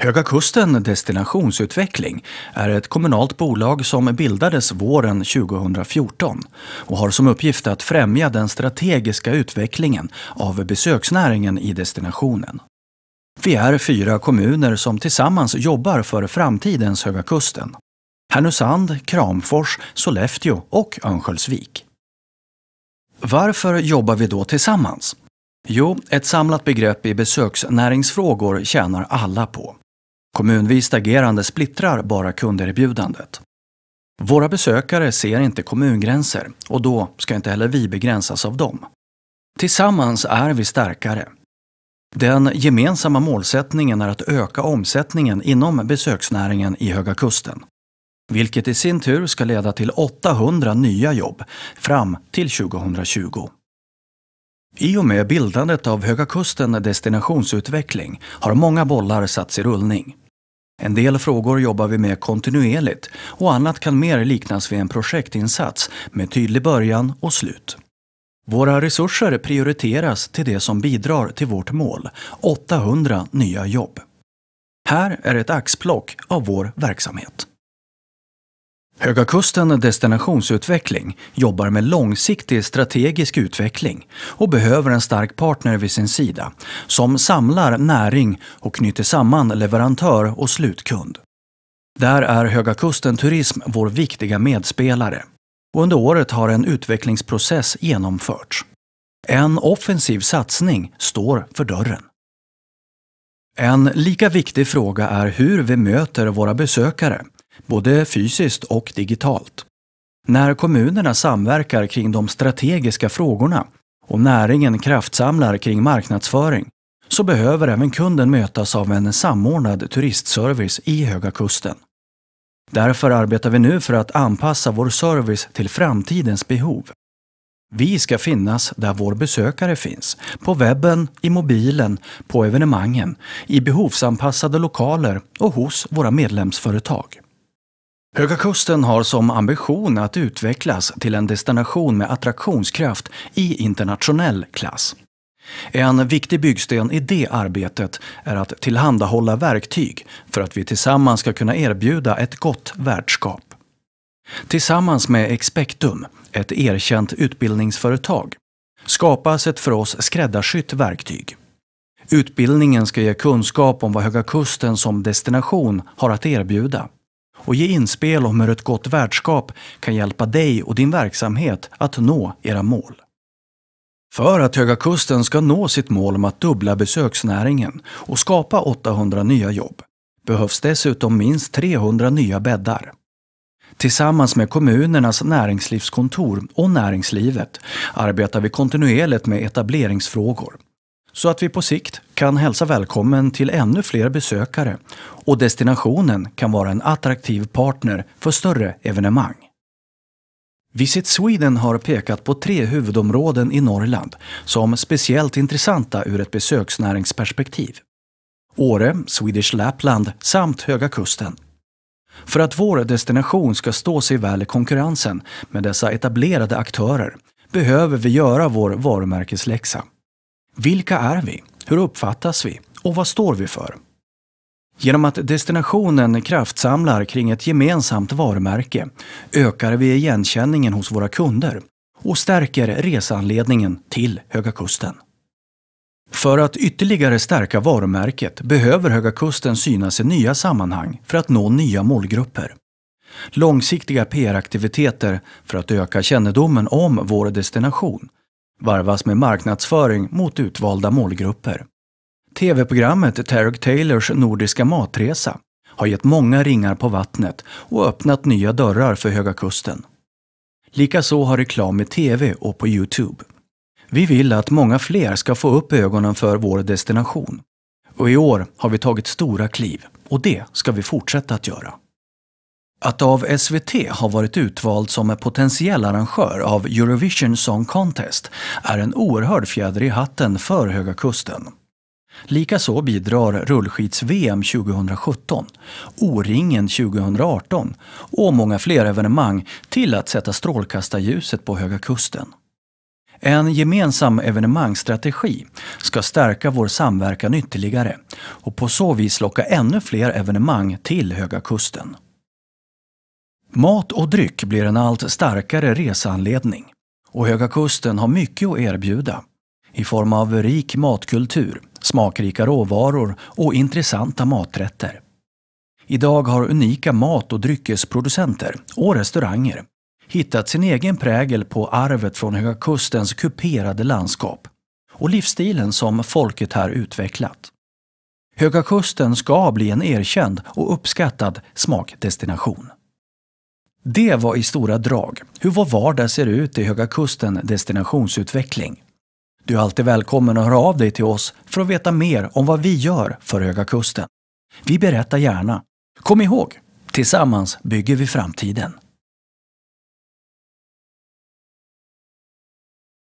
Höga Kusten Destinationsutveckling är ett kommunalt bolag som bildades våren 2014 och har som uppgift att främja den strategiska utvecklingen av besöksnäringen i destinationen. Vi är fyra kommuner som tillsammans jobbar för framtidens Höga Kusten. Härnösand, Kramfors, Sollefteå och Örnsköldsvik. Varför jobbar vi då tillsammans? Jo, ett samlat begrepp i besöksnäringsfrågor tjänar alla på. Kommunvist agerande splittrar bara kunderbjudandet. Våra besökare ser inte kommungränser och då ska inte heller vi begränsas av dem. Tillsammans är vi starkare. Den gemensamma målsättningen är att öka omsättningen inom besöksnäringen i Höga Kusten. Vilket i sin tur ska leda till 800 nya jobb fram till 2020. I och med bildandet av Höga Kusten Destinationsutveckling har många bollar satts i rullning. En del frågor jobbar vi med kontinuerligt och annat kan mer liknas vid en projektinsats med tydlig början och slut. Våra resurser prioriteras till det som bidrar till vårt mål, 800 nya jobb. Här är ett axplock av vår verksamhet. Höga Kusten Destinationsutveckling jobbar med långsiktig strategisk utveckling och behöver en stark partner vid sin sida som samlar näring och knyter samman leverantör och slutkund. Där är Höga Kusten Turism vår viktiga medspelare och under året har en utvecklingsprocess genomförts. En offensiv satsning står för dörren. En lika viktig fråga är hur vi möter våra besökare både fysiskt och digitalt. När kommunerna samverkar kring de strategiska frågorna och näringen kraftsamlar kring marknadsföring så behöver även kunden mötas av en samordnad turistservice i Höga Kusten. Därför arbetar vi nu för att anpassa vår service till framtidens behov. Vi ska finnas där vår besökare finns, på webben, i mobilen, på evenemangen, i behovsanpassade lokaler och hos våra medlemsföretag. Höga Kusten har som ambition att utvecklas till en destination med attraktionskraft i internationell klass. En viktig byggsten i det arbetet är att tillhandahålla verktyg för att vi tillsammans ska kunna erbjuda ett gott värdskap. Tillsammans med Expectum, ett erkänt utbildningsföretag, skapas ett för oss skräddarsytt verktyg. Utbildningen ska ge kunskap om vad Höga Kusten som destination har att erbjuda och ge inspel om hur ett gott värdskap kan hjälpa dig och din verksamhet att nå era mål. För att Höga Kusten ska nå sitt mål om att dubbla besöksnäringen och skapa 800 nya jobb behövs dessutom minst 300 nya bäddar. Tillsammans med kommunernas näringslivskontor och näringslivet arbetar vi kontinuerligt med etableringsfrågor så att vi på sikt kan hälsa välkommen till ännu fler besökare och destinationen kan vara en attraktiv partner för större evenemang. Visit Sweden har pekat på tre huvudområden i Norrland som speciellt intressanta ur ett besöksnäringsperspektiv. Åre, Swedish Lapland samt Höga Kusten. För att vår destination ska stå sig väl i konkurrensen med dessa etablerade aktörer behöver vi göra vår varumärkesläxa. Vilka är vi? Hur uppfattas vi? Och vad står vi för? Genom att destinationen kraftsamlar kring ett gemensamt varumärke ökar vi igenkänningen hos våra kunder och stärker resanledningen till Höga Kusten. För att ytterligare stärka varumärket behöver Höga Kusten synas i nya sammanhang för att nå nya målgrupper. Långsiktiga PR-aktiviteter för att öka kännedomen om vår destination varvas med marknadsföring mot utvalda målgrupper. TV-programmet Tarek Taylors nordiska matresa har gett många ringar på vattnet och öppnat nya dörrar för Höga Kusten. Likaså har reklam i TV och på Youtube. Vi vill att många fler ska få upp ögonen för vår destination. Och i år har vi tagit stora kliv och det ska vi fortsätta att göra. Att av SVT ha varit utvald som potentiell arrangör av Eurovision Song Contest är en oerhörd fjäder i hatten för Höga Kusten. Likaså bidrar rullskids-VM 2017, O-ringen 2018 och många fler evenemang till att sätta strålkastarljuset på Höga Kusten. En gemensam evenemangsstrategi ska stärka vår samverkan ytterligare och på så vis locka ännu fler evenemang till Höga Kusten. Mat och dryck blir en allt starkare resanledning och Höga Kusten har mycket att erbjuda i form av rik matkultur, smakrika råvaror och intressanta maträtter. Idag har unika mat och dryckesproducenter och restauranger hittat sin egen prägel på arvet från Höga Kustens kuperade landskap och livsstilen som folket här utvecklat. Höga Kusten ska bli en erkänd och uppskattad smakdestination. Det var i stora drag hur vår vardag ser ut i Höga Kusten Destinationsutveckling. Du är alltid välkommen att höra av dig till oss för att veta mer om vad vi gör för Höga Kusten. Vi berättar gärna. Kom ihåg, tillsammans bygger vi framtiden.